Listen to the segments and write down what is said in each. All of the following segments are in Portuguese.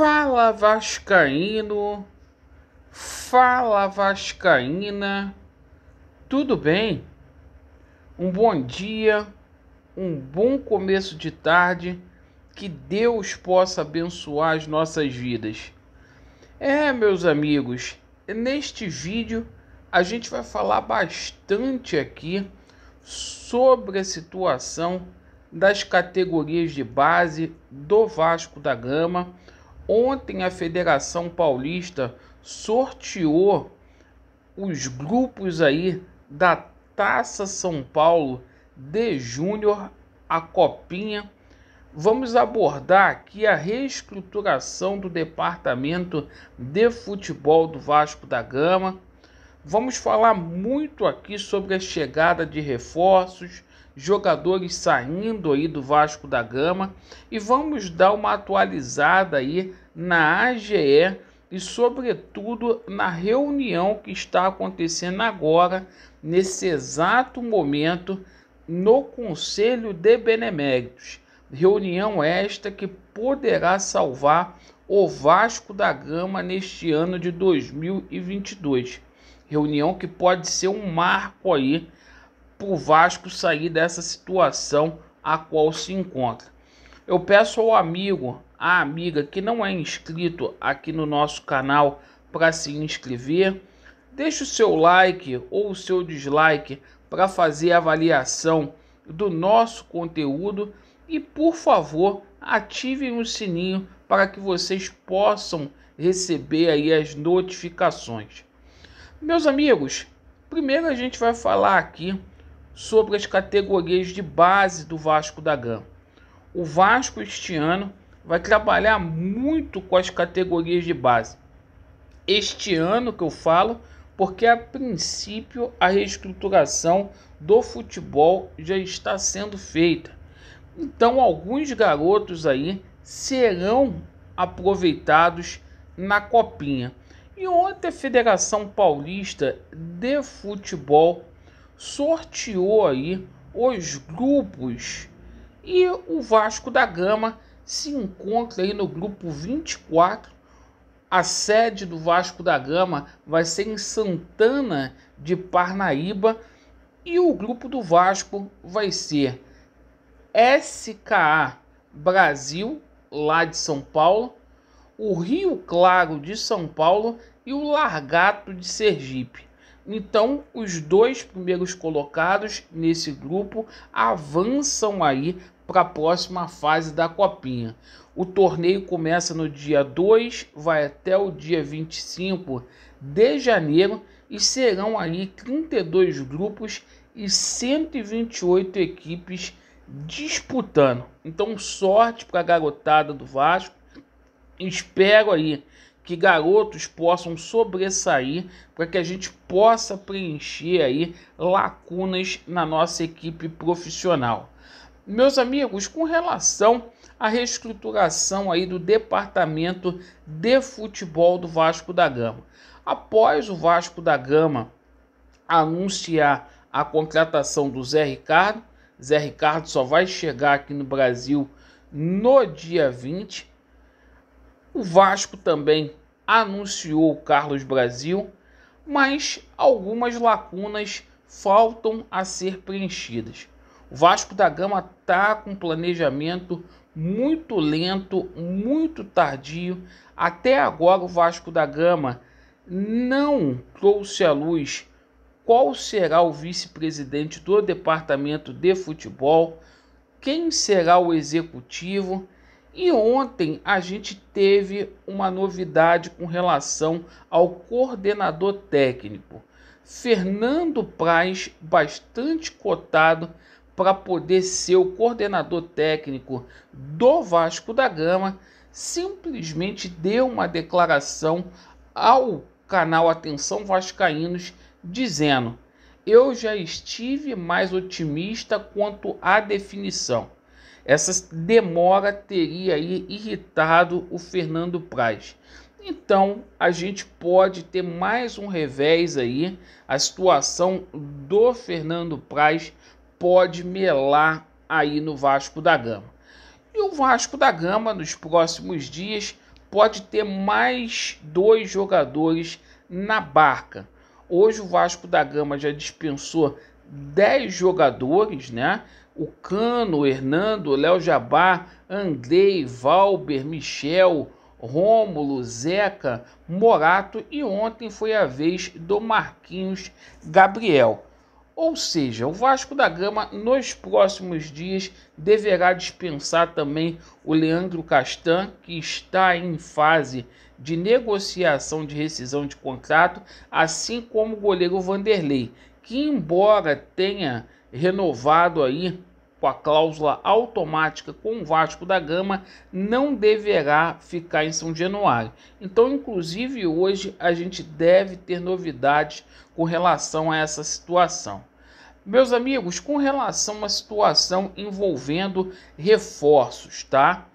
Fala Vascaíno, fala Vascaína, tudo bem? Um bom dia, um bom começo de tarde, que Deus possa abençoar as nossas vidas. É, meus amigos, neste vídeo a gente vai falar bastante aqui sobre a situação das categorias de base do Vasco da Gama Ontem a Federação Paulista sorteou os grupos aí da Taça São Paulo de Júnior, a Copinha. Vamos abordar aqui a reestruturação do departamento de futebol do Vasco da Gama. Vamos falar muito aqui sobre a chegada de reforços, jogadores saindo aí do Vasco da Gama e vamos dar uma atualizada aí na AGE e sobretudo na reunião que está acontecendo agora nesse exato momento no Conselho de Beneméritos. Reunião esta que poderá salvar o Vasco da Gama neste ano de 2022. Reunião que pode ser um marco aí para o Vasco sair dessa situação a qual se encontra. Eu peço ao amigo, à amiga que não é inscrito aqui no nosso canal para se inscrever, deixe o seu like ou o seu dislike para fazer a avaliação do nosso conteúdo e por favor ativem o sininho para que vocês possam receber aí as notificações. Meus amigos, primeiro a gente vai falar aqui sobre as categorias de base do Vasco da Gama. O Vasco este ano vai trabalhar muito com as categorias de base. Este ano que eu falo, porque a princípio a reestruturação do futebol já está sendo feita. Então alguns garotos aí serão aproveitados na copinha. E ontem a Federação Paulista de Futebol sorteou aí os grupos e o Vasco da Gama se encontra aí no grupo 24. A sede do Vasco da Gama vai ser em Santana de Parnaíba e o grupo do Vasco vai ser SKA Brasil, lá de São Paulo, o Rio Claro de São Paulo e o Largato de Sergipe. Então, os dois primeiros colocados nesse grupo avançam aí para a próxima fase da Copinha. O torneio começa no dia 2, vai até o dia 25 de janeiro e serão aí 32 grupos e 128 equipes disputando. Então, sorte para a garotada do Vasco. Espero aí que garotos possam sobressair para que a gente possa preencher aí lacunas na nossa equipe profissional. Meus amigos, com relação à reestruturação aí do departamento de futebol do Vasco da Gama. Após o Vasco da Gama anunciar a contratação do Zé Ricardo, Zé Ricardo só vai chegar aqui no Brasil no dia 20 o Vasco também anunciou o Carlos Brasil, mas algumas lacunas faltam a ser preenchidas. O Vasco da Gama está com um planejamento muito lento, muito tardio. Até agora, o Vasco da Gama não trouxe à luz qual será o vice-presidente do departamento de futebol, quem será o executivo e ontem a gente teve uma novidade com relação ao coordenador técnico. Fernando Praz, bastante cotado para poder ser o coordenador técnico do Vasco da Gama, simplesmente deu uma declaração ao canal Atenção Vascaínos dizendo: Eu já estive mais otimista quanto à definição. Essa demora teria aí irritado o Fernando Praz. Então a gente pode ter mais um revés aí. A situação do Fernando Praz pode melar aí no Vasco da Gama. E o Vasco da Gama nos próximos dias pode ter mais dois jogadores na barca. Hoje o Vasco da Gama já dispensou 10 jogadores, né? o Cano, Hernando, Léo Jabá, Andrei, Valber, Michel, Rômulo, Zeca, Morato e ontem foi a vez do Marquinhos Gabriel. Ou seja, o Vasco da Gama nos próximos dias deverá dispensar também o Leandro Castan, que está em fase de negociação de rescisão de contrato, assim como o goleiro Vanderlei, que embora tenha renovado aí com a cláusula automática com o Vasco da Gama não deverá ficar em São Januário. Então, inclusive hoje a gente deve ter novidades com relação a essa situação. Meus amigos, com relação à situação envolvendo reforços, tá?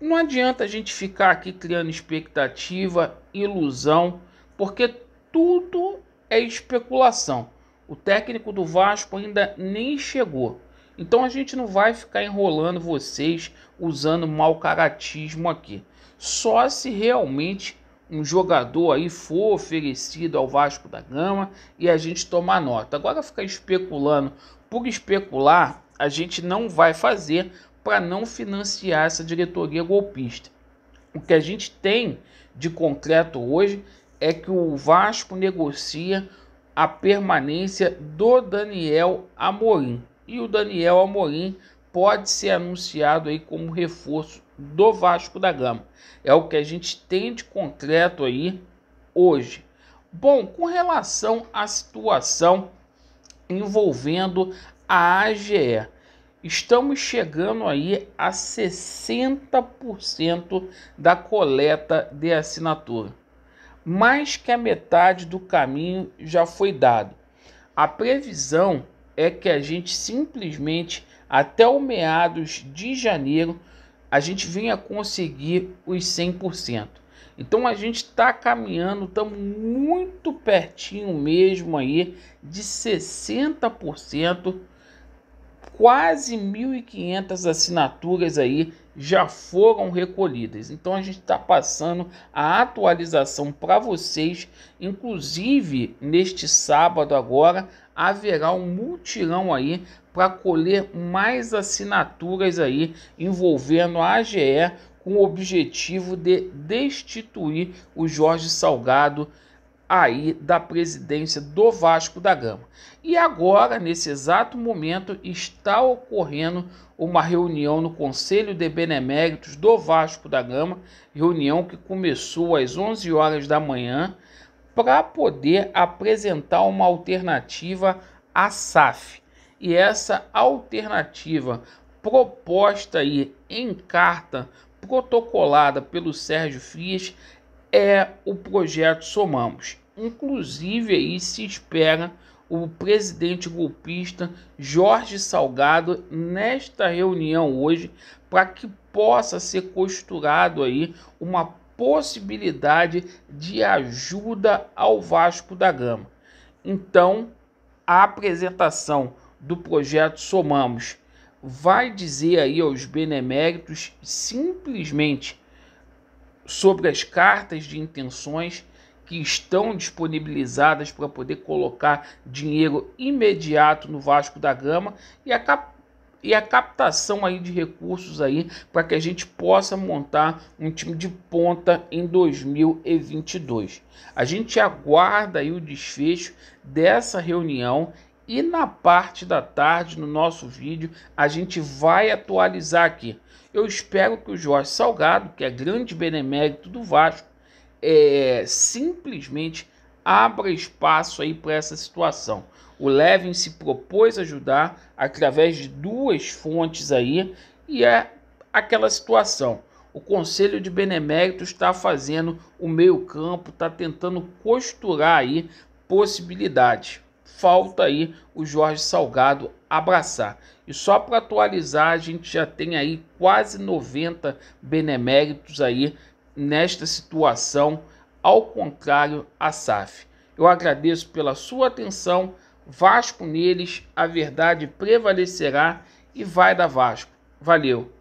Não adianta a gente ficar aqui criando expectativa, ilusão, porque tudo é especulação. O técnico do Vasco ainda nem chegou. Então a gente não vai ficar enrolando vocês usando mau caratismo aqui. Só se realmente um jogador aí for oferecido ao Vasco da Gama e a gente tomar nota. Agora ficar especulando por especular, a gente não vai fazer para não financiar essa diretoria golpista. O que a gente tem de concreto hoje é que o Vasco negocia a permanência do Daniel Amorim. E o Daniel Amorim pode ser anunciado aí como reforço do Vasco da Gama. É o que a gente tem de concreto aí hoje. Bom, com relação à situação envolvendo a AGE, estamos chegando aí a 60% da coleta de assinatura. Mais que a metade do caminho já foi dado. A previsão é que a gente simplesmente até o meados de janeiro a gente venha conseguir os 100%. Então a gente está caminhando, estamos muito pertinho mesmo aí de 60% quase 1.500 assinaturas aí já foram recolhidas. Então a gente está passando a atualização para vocês. Inclusive neste sábado agora haverá um multilão aí para colher mais assinaturas aí envolvendo a AGE com o objetivo de destituir o Jorge Salgado aí da presidência do Vasco da Gama. E agora, nesse exato momento, está ocorrendo uma reunião no Conselho de Beneméritos do Vasco da Gama, reunião que começou às 11 horas da manhã, para poder apresentar uma alternativa à SAF. E essa alternativa proposta aí em carta protocolada pelo Sérgio Frias é o projeto Somamos. Inclusive aí se espera o presidente golpista Jorge Salgado nesta reunião hoje para que possa ser costurado aí uma possibilidade de ajuda ao Vasco da Gama. Então, a apresentação do projeto Somamos vai dizer aí aos beneméritos simplesmente sobre as cartas de intenções que estão disponibilizadas para poder colocar dinheiro imediato no Vasco da Gama e a, cap e a captação aí de recursos aí para que a gente possa montar um time de ponta em 2022. A gente aguarda aí o desfecho dessa reunião e na parte da tarde no nosso vídeo a gente vai atualizar aqui. Eu espero que o Jorge Salgado, que é grande benemérito do Vasco, é, simplesmente abra espaço aí para essa situação. O Levin se propôs ajudar através de duas fontes aí e é aquela situação. O Conselho de Benemérito está fazendo o meio-campo, está tentando costurar aí possibilidades. Falta aí o Jorge Salgado abraçar. E só para atualizar, a gente já tem aí quase 90 beneméritos aí nesta situação, ao contrário a SAF. Eu agradeço pela sua atenção. Vasco neles, a verdade prevalecerá e vai da Vasco. Valeu!